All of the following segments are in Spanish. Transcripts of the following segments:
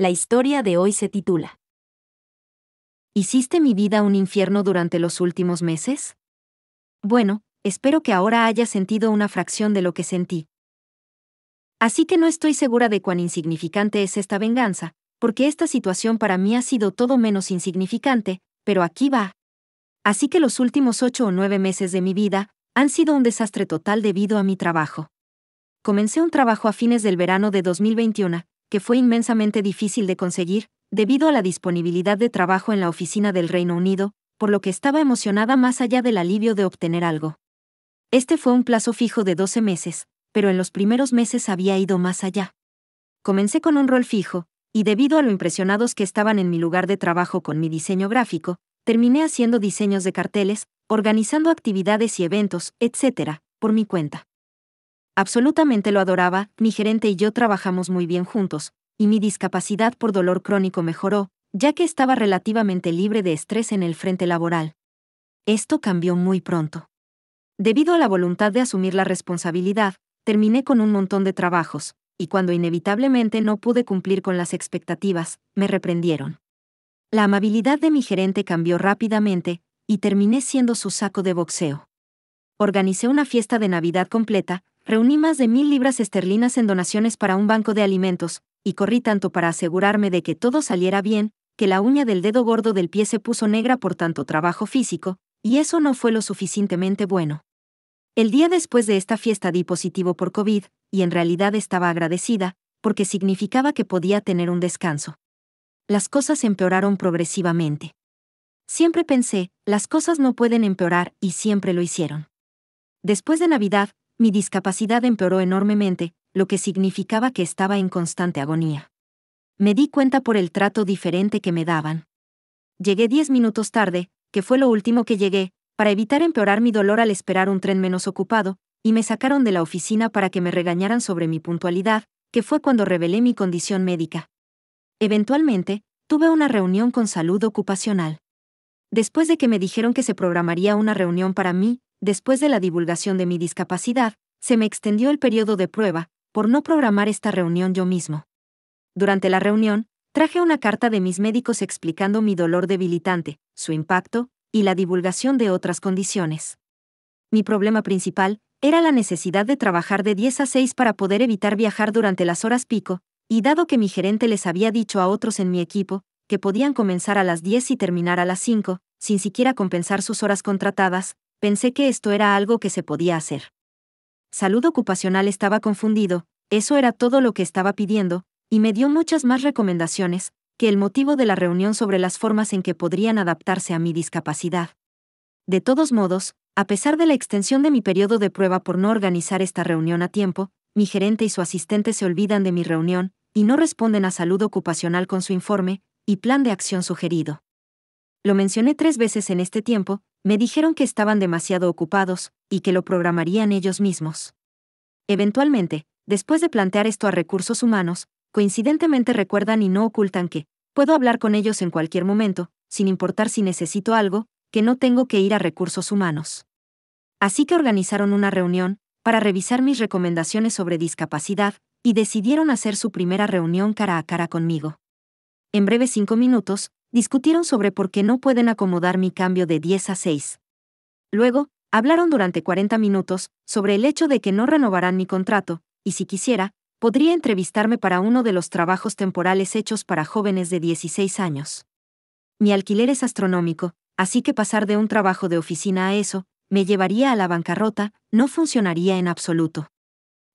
La historia de hoy se titula ¿Hiciste mi vida un infierno durante los últimos meses? Bueno, espero que ahora haya sentido una fracción de lo que sentí. Así que no estoy segura de cuán insignificante es esta venganza, porque esta situación para mí ha sido todo menos insignificante, pero aquí va. Así que los últimos ocho o nueve meses de mi vida han sido un desastre total debido a mi trabajo. Comencé un trabajo a fines del verano de 2021, que fue inmensamente difícil de conseguir, debido a la disponibilidad de trabajo en la oficina del Reino Unido, por lo que estaba emocionada más allá del alivio de obtener algo. Este fue un plazo fijo de 12 meses, pero en los primeros meses había ido más allá. Comencé con un rol fijo, y debido a lo impresionados que estaban en mi lugar de trabajo con mi diseño gráfico, terminé haciendo diseños de carteles, organizando actividades y eventos, etc., por mi cuenta. Absolutamente lo adoraba, mi gerente y yo trabajamos muy bien juntos, y mi discapacidad por dolor crónico mejoró, ya que estaba relativamente libre de estrés en el frente laboral. Esto cambió muy pronto. Debido a la voluntad de asumir la responsabilidad, terminé con un montón de trabajos, y cuando inevitablemente no pude cumplir con las expectativas, me reprendieron. La amabilidad de mi gerente cambió rápidamente, y terminé siendo su saco de boxeo. Organicé una fiesta de Navidad completa, Reuní más de mil libras esterlinas en donaciones para un banco de alimentos, y corrí tanto para asegurarme de que todo saliera bien, que la uña del dedo gordo del pie se puso negra por tanto trabajo físico, y eso no fue lo suficientemente bueno. El día después de esta fiesta di positivo por COVID, y en realidad estaba agradecida, porque significaba que podía tener un descanso. Las cosas empeoraron progresivamente. Siempre pensé, las cosas no pueden empeorar y siempre lo hicieron. Después de Navidad, mi discapacidad empeoró enormemente, lo que significaba que estaba en constante agonía. Me di cuenta por el trato diferente que me daban. Llegué diez minutos tarde, que fue lo último que llegué, para evitar empeorar mi dolor al esperar un tren menos ocupado, y me sacaron de la oficina para que me regañaran sobre mi puntualidad, que fue cuando revelé mi condición médica. Eventualmente, tuve una reunión con salud ocupacional. Después de que me dijeron que se programaría una reunión para mí, después de la divulgación de mi discapacidad, se me extendió el periodo de prueba, por no programar esta reunión yo mismo. Durante la reunión, traje una carta de mis médicos explicando mi dolor debilitante, su impacto, y la divulgación de otras condiciones. Mi problema principal era la necesidad de trabajar de 10 a 6 para poder evitar viajar durante las horas pico, y dado que mi gerente les había dicho a otros en mi equipo que podían comenzar a las 10 y terminar a las 5, sin siquiera compensar sus horas contratadas, Pensé que esto era algo que se podía hacer. Salud ocupacional estaba confundido, eso era todo lo que estaba pidiendo, y me dio muchas más recomendaciones, que el motivo de la reunión sobre las formas en que podrían adaptarse a mi discapacidad. De todos modos, a pesar de la extensión de mi periodo de prueba por no organizar esta reunión a tiempo, mi gerente y su asistente se olvidan de mi reunión, y no responden a salud ocupacional con su informe y plan de acción sugerido. Lo mencioné tres veces en este tiempo, me dijeron que estaban demasiado ocupados, y que lo programarían ellos mismos. Eventualmente, después de plantear esto a recursos humanos, coincidentemente recuerdan y no ocultan que, puedo hablar con ellos en cualquier momento, sin importar si necesito algo, que no tengo que ir a recursos humanos. Así que organizaron una reunión, para revisar mis recomendaciones sobre discapacidad, y decidieron hacer su primera reunión cara a cara conmigo. En breve cinco minutos, Discutieron sobre por qué no pueden acomodar mi cambio de 10 a 6. Luego, hablaron durante 40 minutos sobre el hecho de que no renovarán mi contrato, y si quisiera, podría entrevistarme para uno de los trabajos temporales hechos para jóvenes de 16 años. Mi alquiler es astronómico, así que pasar de un trabajo de oficina a eso, me llevaría a la bancarrota, no funcionaría en absoluto.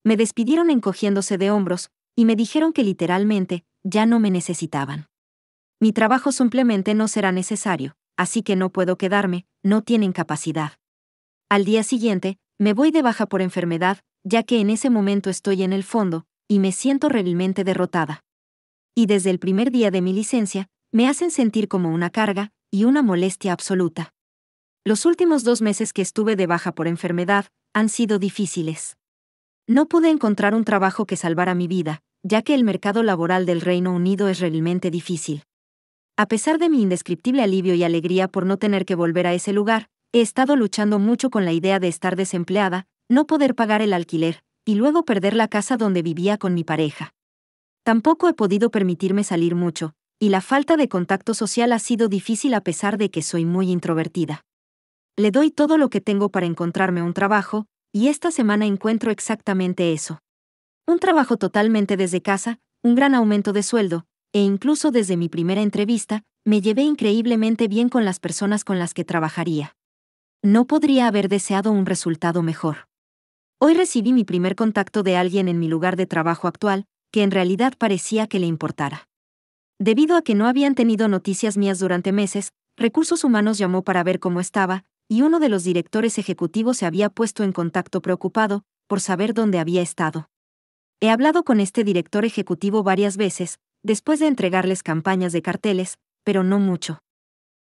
Me despidieron encogiéndose de hombros, y me dijeron que literalmente, ya no me necesitaban. Mi trabajo simplemente no será necesario, así que no puedo quedarme, no tienen capacidad. Al día siguiente, me voy de baja por enfermedad, ya que en ese momento estoy en el fondo, y me siento realmente derrotada. Y desde el primer día de mi licencia, me hacen sentir como una carga y una molestia absoluta. Los últimos dos meses que estuve de baja por enfermedad han sido difíciles. No pude encontrar un trabajo que salvara mi vida, ya que el mercado laboral del Reino Unido es realmente difícil. A pesar de mi indescriptible alivio y alegría por no tener que volver a ese lugar, he estado luchando mucho con la idea de estar desempleada, no poder pagar el alquiler, y luego perder la casa donde vivía con mi pareja. Tampoco he podido permitirme salir mucho, y la falta de contacto social ha sido difícil a pesar de que soy muy introvertida. Le doy todo lo que tengo para encontrarme un trabajo, y esta semana encuentro exactamente eso. Un trabajo totalmente desde casa, un gran aumento de sueldo, e incluso desde mi primera entrevista, me llevé increíblemente bien con las personas con las que trabajaría. No podría haber deseado un resultado mejor. Hoy recibí mi primer contacto de alguien en mi lugar de trabajo actual, que en realidad parecía que le importara. Debido a que no habían tenido noticias mías durante meses, Recursos Humanos llamó para ver cómo estaba, y uno de los directores ejecutivos se había puesto en contacto preocupado, por saber dónde había estado. He hablado con este director ejecutivo varias veces, después de entregarles campañas de carteles, pero no mucho.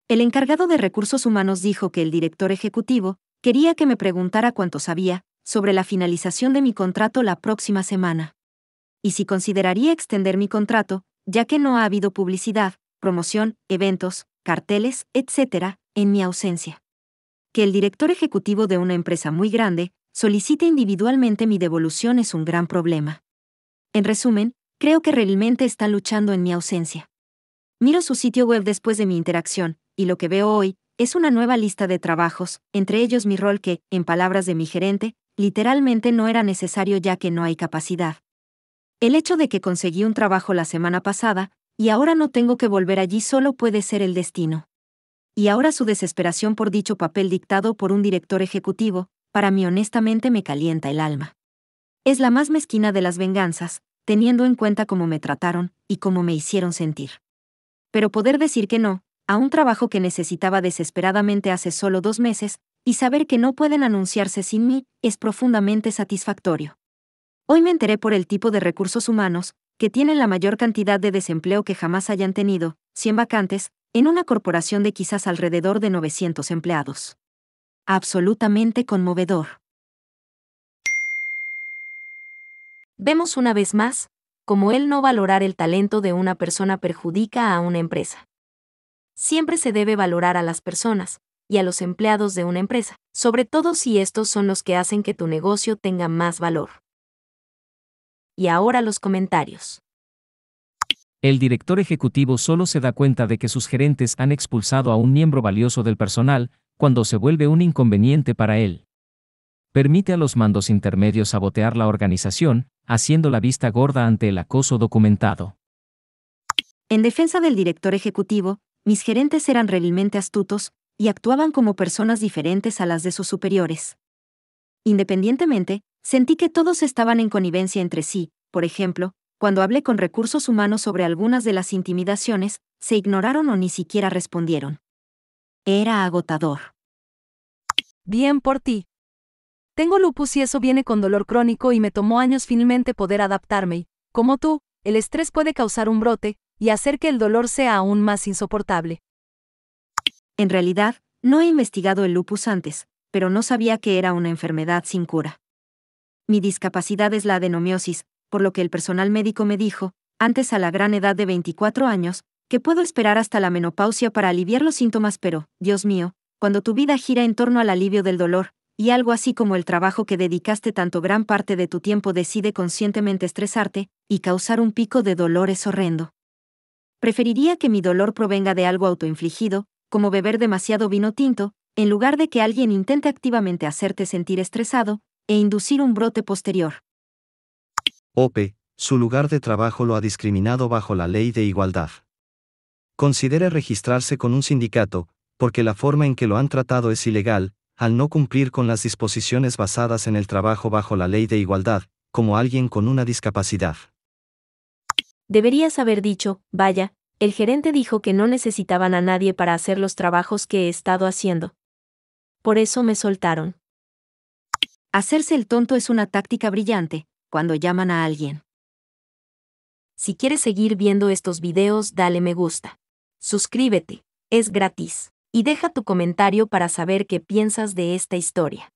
El encargado de recursos humanos dijo que el director ejecutivo quería que me preguntara cuánto sabía sobre la finalización de mi contrato la próxima semana. Y si consideraría extender mi contrato, ya que no ha habido publicidad, promoción, eventos, carteles, etc., en mi ausencia. Que el director ejecutivo de una empresa muy grande solicite individualmente mi devolución es un gran problema. En resumen, Creo que realmente está luchando en mi ausencia. Miro su sitio web después de mi interacción, y lo que veo hoy, es una nueva lista de trabajos, entre ellos mi rol que, en palabras de mi gerente, literalmente no era necesario ya que no hay capacidad. El hecho de que conseguí un trabajo la semana pasada, y ahora no tengo que volver allí solo puede ser el destino. Y ahora su desesperación por dicho papel dictado por un director ejecutivo, para mí honestamente me calienta el alma. Es la más mezquina de las venganzas, teniendo en cuenta cómo me trataron y cómo me hicieron sentir. Pero poder decir que no, a un trabajo que necesitaba desesperadamente hace solo dos meses, y saber que no pueden anunciarse sin mí, es profundamente satisfactorio. Hoy me enteré por el tipo de recursos humanos, que tienen la mayor cantidad de desempleo que jamás hayan tenido, 100 vacantes, en una corporación de quizás alrededor de 900 empleados. Absolutamente conmovedor. Vemos una vez más, cómo el no valorar el talento de una persona perjudica a una empresa. Siempre se debe valorar a las personas y a los empleados de una empresa, sobre todo si estos son los que hacen que tu negocio tenga más valor. Y ahora los comentarios. El director ejecutivo solo se da cuenta de que sus gerentes han expulsado a un miembro valioso del personal cuando se vuelve un inconveniente para él permite a los mandos intermedios sabotear la organización, haciendo la vista gorda ante el acoso documentado. En defensa del director ejecutivo, mis gerentes eran realmente astutos, y actuaban como personas diferentes a las de sus superiores. Independientemente, sentí que todos estaban en connivencia entre sí, por ejemplo, cuando hablé con recursos humanos sobre algunas de las intimidaciones, se ignoraron o ni siquiera respondieron. Era agotador. Bien por ti. Tengo lupus y eso viene con dolor crónico y me tomó años finalmente poder adaptarme. Como tú, el estrés puede causar un brote y hacer que el dolor sea aún más insoportable. En realidad, no he investigado el lupus antes, pero no sabía que era una enfermedad sin cura. Mi discapacidad es la adenomiosis, por lo que el personal médico me dijo, antes a la gran edad de 24 años, que puedo esperar hasta la menopausia para aliviar los síntomas, pero, Dios mío, cuando tu vida gira en torno al alivio del dolor, y algo así como el trabajo que dedicaste tanto gran parte de tu tiempo decide conscientemente estresarte y causar un pico de dolor es horrendo. Preferiría que mi dolor provenga de algo autoinfligido, como beber demasiado vino tinto, en lugar de que alguien intente activamente hacerte sentir estresado e inducir un brote posterior. OPE, su lugar de trabajo lo ha discriminado bajo la ley de igualdad. Considere registrarse con un sindicato, porque la forma en que lo han tratado es ilegal, al no cumplir con las disposiciones basadas en el trabajo bajo la ley de igualdad, como alguien con una discapacidad. Deberías haber dicho, vaya, el gerente dijo que no necesitaban a nadie para hacer los trabajos que he estado haciendo. Por eso me soltaron. Hacerse el tonto es una táctica brillante, cuando llaman a alguien. Si quieres seguir viendo estos videos, dale me gusta. Suscríbete, es gratis y deja tu comentario para saber qué piensas de esta historia.